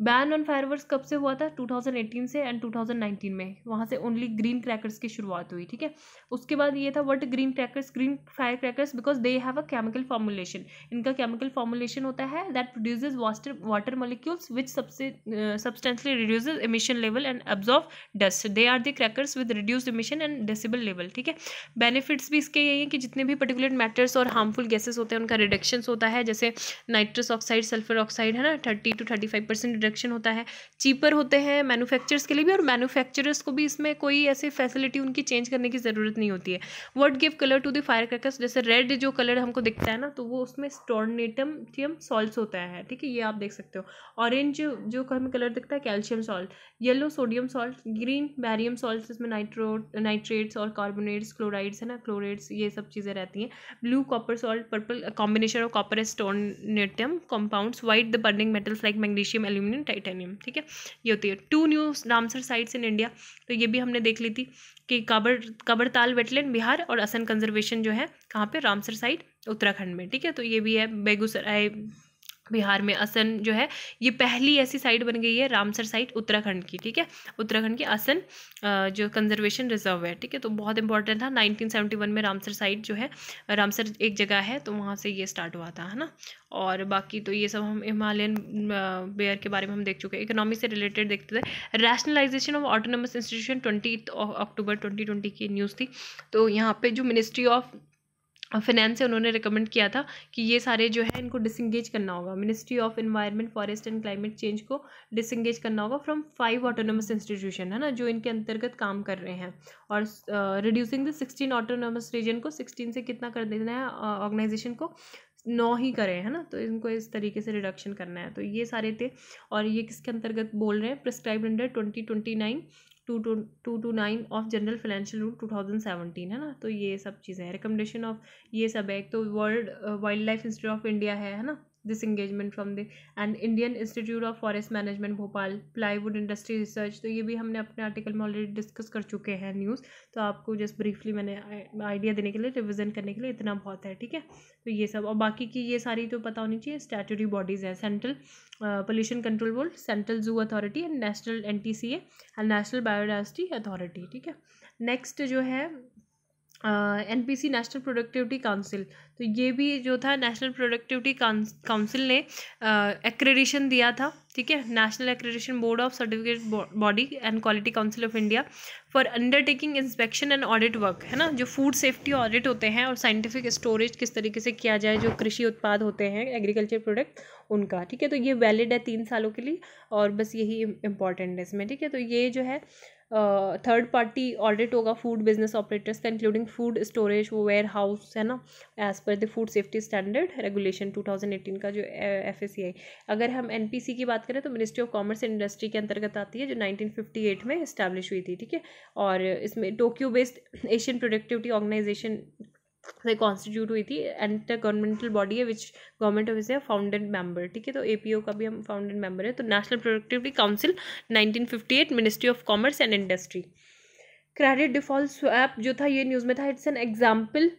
बैन ऑन फायरवर्क्स कब से हुआ था 2018 से एंड 2019 में वहाँ से ओनली ग्रीन क्रैकर्स की शुरुआत हुई ठीक है उसके बाद ये था what green crackers green fire crackers because they have a chemical formulation इनका केमिकल फॉर्मुलेशन होता है that produce water water molecules which सबसे substantially reduce emission level and absorb dust they are the crackers with reduce emission and decibel level ठीक है benefits भी इसके यही हैं कि जितने भी पर्टिकुलर मैटर्स और हार्मफुल गैसेज होते हैं उनका रिडक्शन होता है जैसे नाइट्रस ऑक्साइड सल्फर ऑक्साइड है ना thirty two thirty five percent production होता है चीपर होते हैं मैन्युफैक्चरर्स के लिए भी और मैन्युफैक्चरर्स को भी इसमें कोई ऐसे फैसिलिटी उनकी चेंज करने की ज़रूरत नहीं होती है what give colour to the fire crackers जैसे रेड जो कलर हमको दिखता है ना तो वो उसमें स्टोरनेटम थियम सॉल्ट होता है ठीक है ये आप देख सकते हो ऑरेंज जो हमें कलर दिखता है calcium salt yellow sodium salt green barium salt इसमें नाइट्रो नाइट्रेट्स और कार्बोनेट्स क्लोराइड्स है ना क्लोरेट्स ये सब चीज़ें रहती हैं blue copper salt purple combination of copper strontium compounds white the burning metals like magnesium aluminium and titanium ठीक है ये होती है two new Ramsar sites in India तो ये भी हमने देख ली थी कि काबर काबरताल वेटलैंड बिहार और असन कंजर्वेशन जो है कहाँ पे रामसर साइट उत्तराखंड में ठीक है तो ये भी है बेगूसराय बिहार में असन जो है ये पहली ऐसी साइट बन गई है रामसर साइट उत्तराखंड की ठीक है उत्तराखंड की असन जो कंजर्वेशन रिजर्व है ठीक है तो बहुत इंपॉर्टेंट था 1971 में रामसर साइट जो है रामसर एक जगह है तो वहाँ से ये स्टार्ट हुआ था है ना और बाकी तो ये सब हम हिमालयन बेयर के बारे में हम देख चुके हैं इकोनॉमी से रिलेटेड देखते थे rationalisation of autonomous institution twenty October twenty की न्यूज़ थी तो यहाँ पे जो मिनिस्ट्री ऑफ फिनेंस से उन्होंने रिकमेंड किया था कि ये सारे जो है इनको डिसंगेज करना होगा ministry of environment forest and climate change को डिसंगेज करना होगा फ्रॉम फाइव ऑटोनोमस इंस्टीट्यूशन है ना जो इनके अंतर्गत काम कर रहे हैं और reducing the sixteen autonomous region को सिक्सटीन से कितना कर देना है ऑर्गेनाइजेशन uh, को नौ ही करें है ना तो इनको इस तरीके से रिडक्शन करना है तो ये सारे थे और ये किसके अंतर्गत बोल रहे हैं prescribe under twenty twenty nine two two two two nine of general financial rule two thousand seventeen है ना तो ये सब चीज़ें हैं रिकमेंडेशन ऑफ ये सब है एक तो world wildlife institute of India है है ना this engagement from the and Indian institute of forest management Bhopal plywood industry research तो ये भी हमने अपने आर्टिकल में ऑलरेडी डिस्कस कर चुके हैं न्यूज़ तो आपको जस्ट ब्रीफली मैंने आइडिया देने के लिए रिविज़न करने के लिए इतना बहुत है ठीक है तो ये सब और बाकी की ये सारी तो पता होनी चाहिए स्टैटरी बॉडीज़ हैं central pollution control board central zoo authority and national N T C A and national biodiversity authority ठीक है नेक्स्ट जो है N P C national productivity council तो ये भी जो था नेशनल प्रोडक्टिविटी काउंसिल ने एक्रेडिशन uh, दिया था ठीक है national accreditation board of certificate body and quality council of India for undertaking inspection and audit work है ना जो फूड सेफ्टी ऑडिट होते हैं और साइंटिफिक स्टोरेज किस तरीके से किया जाए जो कृषि उत्पाद होते हैं एग्रीकल्चर प्रोडक्ट उनका ठीक है तो ये वैलिड है तीन सालों के लिए और बस यही इम्पॉर्टेंट है इसमें ठीक है तो ये जो है थर्ड पार्टी ऑडिट होगा फूड बिजनेस ऑपरेटर्स का इंक्लूडिंग फूड स्टोरेज वो वेयर हाउस है ना as per the food safety standard regulation two thousand eighteen का जो एफ एस सी आई अगर हम एन पी सी की बात करें तो ministry of commerce and industry के अंतर्गत आती है जो नाइनटीन फिफ्टी एट में इस्टेब्लिश हुई थी ठीक है और इसमें Tokyo based Asian productivity organisation से कॉन्स्टिट्यूट हुई थी एंटर गवर्नमेंटल बॉडी है which government of India founded member ठीक है तो एपीओ का भी हम फाउंडेड मेंबर है तो national productivity council 1958 ministry of commerce and industry credit default swap जो था ये न्यूज़ में था it's an example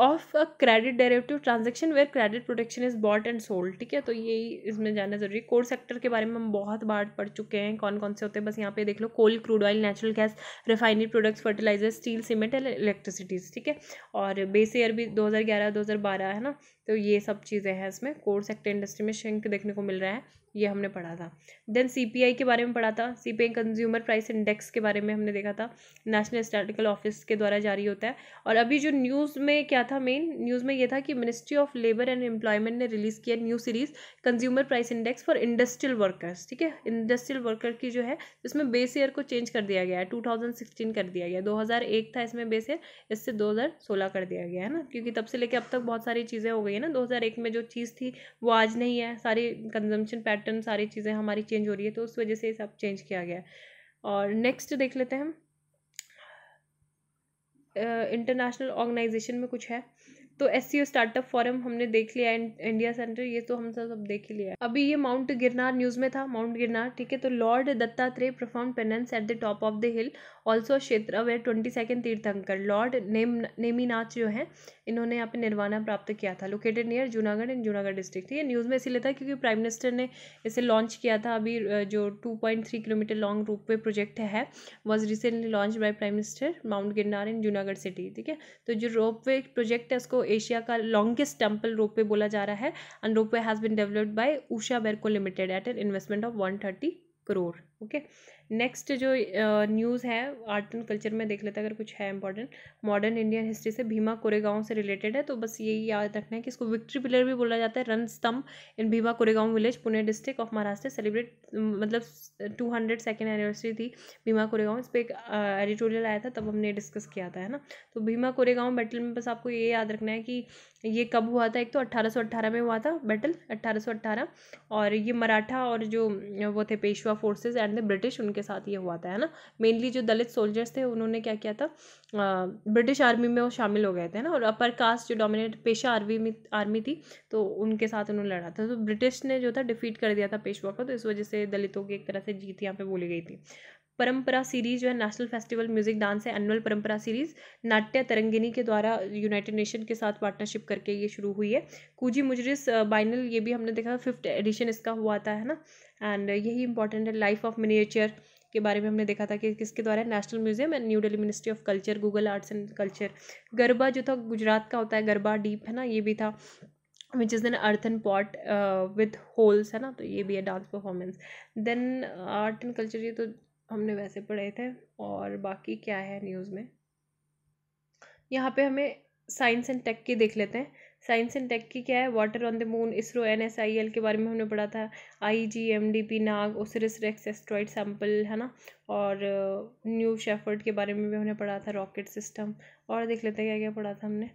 of a credit derivative transaction where credit protection is bought and sold ठीक है तो यही इसमें जानना जरूरी है कोर सेक्टर के बारे में हम बहुत बार पढ़ चुके हैं कौन कौन से होते हैं बस यहाँ पे देख लो coal crude oil natural gas refinery products fertiliser steel cement and electricities ठीक है और बेस ईयर भी दो हज़ार ग्यारह दो हज़ार बारह है ना तो ये सब चीज़ें हैं इसमें कोर सेक्टर इंडस्ट्री में शिंक देखने को मिल रहा है ये हमने पढ़ा था देन सीपीआई के बारे में पढ़ा था सीपीआई कंज्यूमर प्राइस इंडेक्स के बारे में हमने देखा था नेशनल स्टैटिकल ऑफिस के द्वारा जारी होता है और अभी जो न्यूज़ में क्या था मेन न्यूज़ में ये था कि ministry of labour and employment ने रिलीज़ किया new series consumer price index for industrial workers ठीक है इंडस्ट्रियल वर्कर की जो है इसमें बेस ईयर को चेंज कर दिया गया है टू कर दिया गया दो था इसमें बेस ईयर इससे दो कर दिया गया है ना क्योंकि तब से लेकर अब तक बहुत सारी चीज़ें हो गई गई है ना 2001 में जो चीज़ थी वो आज नहीं है सारी कंजम्पशन पैटर्न सारी चीज़ें हमारी चेंज हो रही है तो उस वजह से ये सब चेंज किया गया और नेक्स्ट देख लेते हैं हम इंटरनेशनल ऑर्गेनाइजेशन में कुछ है तो एस स्टार्टअप फॉरम हमने देख लिया इंडिया सेंटर ये तो हम सब देख ही लिया अभी ये माउंट गिरनार न्यूज़ में था माउंट गिरनार ठीक है तो lord Dattatreya perform penance at the top of the hill also क्षेत्र where twenty second Tirthankar lord name Neminath जो है इन्होंने यहाँ पे निर्वाणा प्राप्त किया था located near Junagadh and Junagadh district ठीक है न्यूज़ में इसीलिए था क्योंकि प्राइम मिनिस्टर ने इसे लॉन्च किया था अभी जो two point three kilometre long ropeway project है was recently launch by prime minister mount Girnar in Junagadh city ठीक है तो जो रोप वे प्रोजेक्ट है उसको एशिया का लॉन्गेस्ट टेम्पल रोप वे बोला जा रहा है and ropeway has been developed by Usha Breco limited at an investment of one thirty crore okay next जो न्यूज़ है आर्ट एंड कल्चर में देख लेते हैं अगर कुछ है इंपॉर्टेंट मॉडर्न इंडियन हिस्ट्री से भीमा कोरेगांव से रिलेटेड है तो बस यही याद रखना है कि इसको विक्ट्री पिलर भी बोला जाता है Ran Stambh in Bhima Koregaon village Pune district of Maharashtra celebrate मतलब टू हंड्रेड सेकेंड एनिवर्सरी थी भीमा कोरेगांव इस पर एक एडिटोरियल आया था तब हमने डिस्कस किया था है ना तो भीमा कोरेगांव बैटल में बस आपको ये याद रखना है कि ये कब हुआ था एक तो अट्ठारह में हुआ था बैटल अट्ठारह और ये मराठा और जो वो थे पेशवा फोर्सेज एंड अंदर ब्रिटिश उनके साथ ये हुआ था है ना मेनली जो दलित सोल्जर्स थे उन्होंने क्या किया था ब्रिटिश आर्मी में वो शामिल हो गए थे ना और अपर कास्ट जो डोमिनेट पेशा आर्मी आर्मी थी तो उनके साथ उन्होंने लड़ा था तो ब्रिटिश ने जो था डिफीट कर दिया था पेशवा को तो इस वजह से दलितों की एक तरह से जीत यहाँ पे बोली गई थी परंपरा सीरीज जो है नेशनल फेस्टिवल म्यूजिक डांस है एनुअल परंपरा सीरीज नाट्य तरंगिनी के द्वारा यूनाइटेड नेशन के साथ पार्टनरशिप करके ये शुरू हुई है कूजी मुजरिस बाइनल ये भी हमने देखा फिफ्थ एडिशन इसका हुआ था है ना एंड यही इंपॉर्टेंट है लाइफ ऑफ मिनिएचर के बारे में हमने देखा था कि किसके द्वारा national museum and new Delhi ministry of culture Google arts and culture garba जो था गुजरात का होता है गरबा डीप है ना ये भी था which is an earthen pot with holes है ना तो ये भी है dance performance then art and culture ये तो हमने वैसे पढ़े थे और बाकी क्या है न्यूज़ में यहाँ पे हमें साइंस एंड टेक की देख लेते हैं साइंस एंड टेक की क्या है water on the moon ISRO N S I L के बारे में हमने पढ़ा था I G M D P Nag OSIRIS REx asteroid sample है ना और न्यू uh, शेफर्ड के बारे में भी हमने पढ़ा था रॉकेट सिस्टम और देख लेते हैं क्या क्या पढ़ा था हमने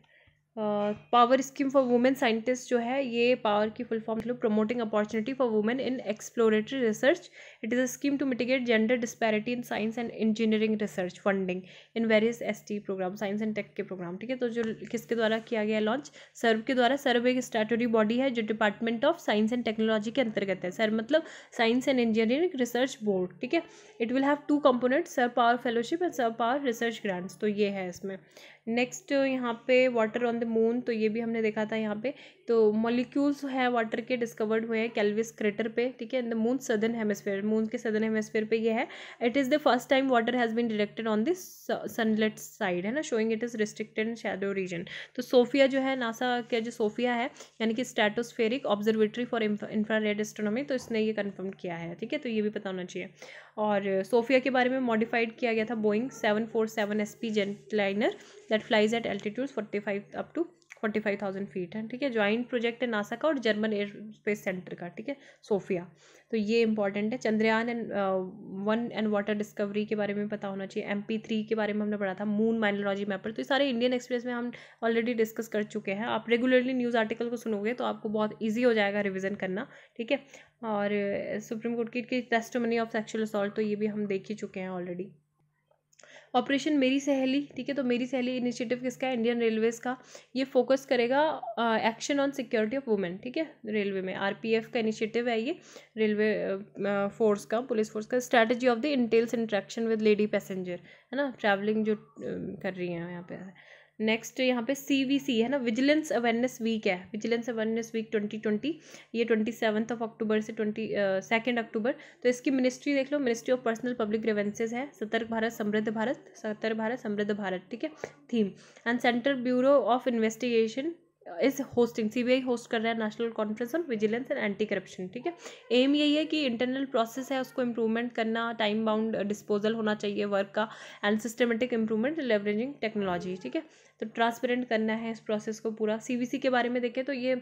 POWER scheme for women scientist जो है ये पावर की फुल फॉर्म मतलब promoting opportunity for women in exploratory research it is a scheme to mitigate gender disparity in science and engineering research funding in various S T programme science and tech के programme ठीक है तो जो किसके द्वारा किया गया लॉन्च सर्व के द्वारा सर्व एक स्टैटरी बॉडी है जो department of science and technology के अंतर्गत है सर मतलब science and engineering research board ठीक है it will have two component SERB POWER fellowship and SERB POWER research grants तो ये है इसमें नेक्स्ट यहाँ पे वाटर ऑन द मून तो ये भी हमने देखा था यहाँ पे तो मॉलिक्यूल्स है वाटर के डिस्कवर्ड हुए हैं कैलविस क्रेटर पे ठीक है the moon southern hemisphere moon के सदर्न हेमस्फेयर पे ये है it is the first time water has been directed on this sunlit side है ना showing it is restricted shadow region तो सोफिया जो है नासा का जो सोफिया है यानी कि stratospheric observatory for infrared astronomy तो इसने ये कन्फर्म किया है ठीक है तो ये भी पता होना चाहिए और सोफिया के बारे में मॉडिफाइड किया गया था Boeing seven four seven S P jetliner that flies at altitude forty five up to forty five thousand feet है ठीक है ज्वाइंट प्रोजेक्ट है नासा का और जर्मन एयर स्पेस सेंटर का ठीक है सोफिया तो ये इंपॉर्टेंट है Chandrayaan and one and water discovery के बारे में पता होना चाहिए एम पी थ्री के बारे में हमने पढ़ा था मून माइनोलॉजी मैपर तो ये सारे इंडियन एक्सप्रेस में हम ऑलरेडी डिस्कस कर चुके हैं आप रेगुलरली न्यूज़ आर्टिकल को सुनोगे तो आपको बहुत ईजी हो जाएगा रिविजन करना ठीक है और सुप्रीम uh, कोर्ट की टेस्टमनी ऑफ सेक्शुअल असॉल्ट तो ये भी हम देख ही चुके हैं ऑलरेडी ऑपरेशन मेरी सहेली ठीक है तो मेरी सहेली इनिशिएटिव किसका इंडियन रेलवेज़ का ये फोकस करेगा action on security of women ठीक है रेलवे में आरपीएफ का इनिशिएटिव है ये रेलवे फोर्स का पुलिस फोर्स का strategy of the intel's interaction with lady passenger है ना ट्रैवलिंग जो कर रही हैं यहाँ पे नेक्स्ट यहाँ पे सी है ना विजिलेंस अवेयरनेस वीक है vigilance awareness week twenty twenty ये ट्वेंटी सेवन्थ ऑफ अक्टूबर से ट्वेंटी सेकेंड अक्टूबर तो इसकी मिनिस्ट्री देख लो ministry of personnel public grievances है सतर्क भारत समृद्ध भारत सतर्क भारत समृद्ध भारत ठीक है theme and central bureau of investigation is hosting CBI host कर रहा है national conference on vigilance and anti corruption ठीक है एम यही है कि इंटरनल प्रोसेस है उसको इम्प्रूवमेंट करना टाइम बाउंड डिस्पोजल होना चाहिए वर्क का and systematic improvement leveraging technology ठीक है तो ट्रांसपेरेंट करना है इस प्रोसेस को पूरा सीवीसी के बारे में देखें तो ये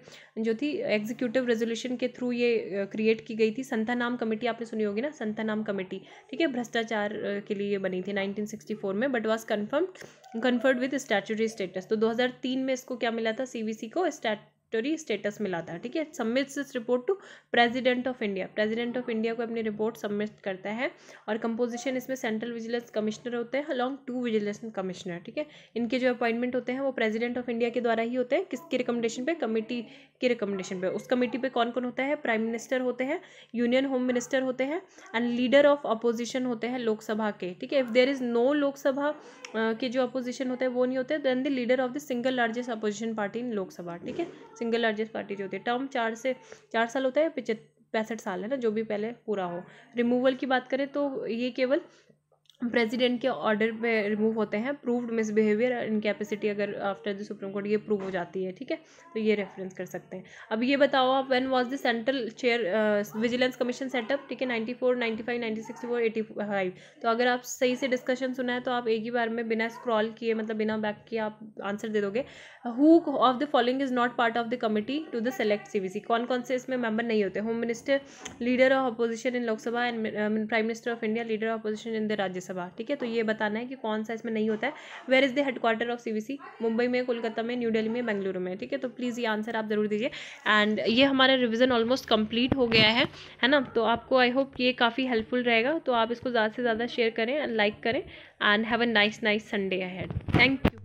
जो थी एग्जीक्यूटिव रेजोल्यूशन के थ्रू ये क्रिएट की गई थी संथा नाम कमेटी आपने सुनी होगी ना संथा नाम कमेटी ठीक है भ्रष्टाचार के लिए बनी थी 1964 में but was confirm conferred with statutory status तो 2003 में इसको क्या मिला था सी को स्टैट स्टेटस मिलाता है ठीक है submit this report to president of India president of India को अपनी रिपोर्ट सबमिट करता है और कंपोजिशन इसमें सेंट्रल विजिलेंस कमिश्नर होते हैं अलॉन्ग टू विजिलेंस कमिश्नर ठीक है इनके जो अपॉइंटमेंट होते हैं वो प्रेसिडेंट ऑफ इंडिया के द्वारा ही होते हैं किसकी रिकमेंडेशन पे कमेटी की रिकमेंडेशन पे उस कमेटी पे कौन कौन होता है प्राइम मिनिस्टर होते हैं यूनियन होम मिनिस्टर होते हैं एंड लीडर ऑफ अपोजिशन होते हैं लोकसभा के ठीक है if there is no Lok Sabha के जो अपोजिशन होते हैं वो नहीं होते then the leader of the single largest opposition party in Lok Sabha ठीक है सिंगल लार्जेस्ट पार्टी जो होती है टर्म चार से चार साल होता है या पैंसठ साल है ना जो भी पहले पूरा हो रिमूवल की बात करें तो ये केवल प्रेसिडेंट के ऑर्डर पे रिमूव होते हैं प्रूव्ड मिसबिहेवियर इनकेपेसिटी अगर आफ्टर द सुप्रीम कोर्ट ये प्रूव हो जाती है ठीक है तो ये रेफरेंस कर सकते हैं अब ये बताओ आप when was the central chair vigilance commission set up ठीक है ninety four ninety five ninety sixty four eighty five तो अगर आप सही से डिस्कशन सुना है तो आप एक ही बार में बिना स्क्रॉल किए मतलब बिना बैक किए आप आंसर दे दोगे who of the following is not part of the committee to the select C कौन कौन से इसमें मेंबर नहीं होते home minister leader of opposition in Lok Sabha and prime minister of India leader of opposition in the Rajya Sabha हाँ, ठीक है तो ये बताना है कि कौन सा इसमें नहीं होता है where is the headquarter of C Mumbai में कोलकाता में न्यू डेली में बेंगलुरु में ठीक है तो प्लीज़ ये आंसर आप ज़रूर दीजिए एंड ये हमारा रिविज़न ऑलमोस्ट कम्प्लीट हो गया है है ना तो आपको आई होप ये काफ़ी हेल्पफुल रहेगा तो आप इसको ज़्यादा से ज़्यादा शेयर करें एंड लाइक करें and have a nice nice Sunday ahead thank you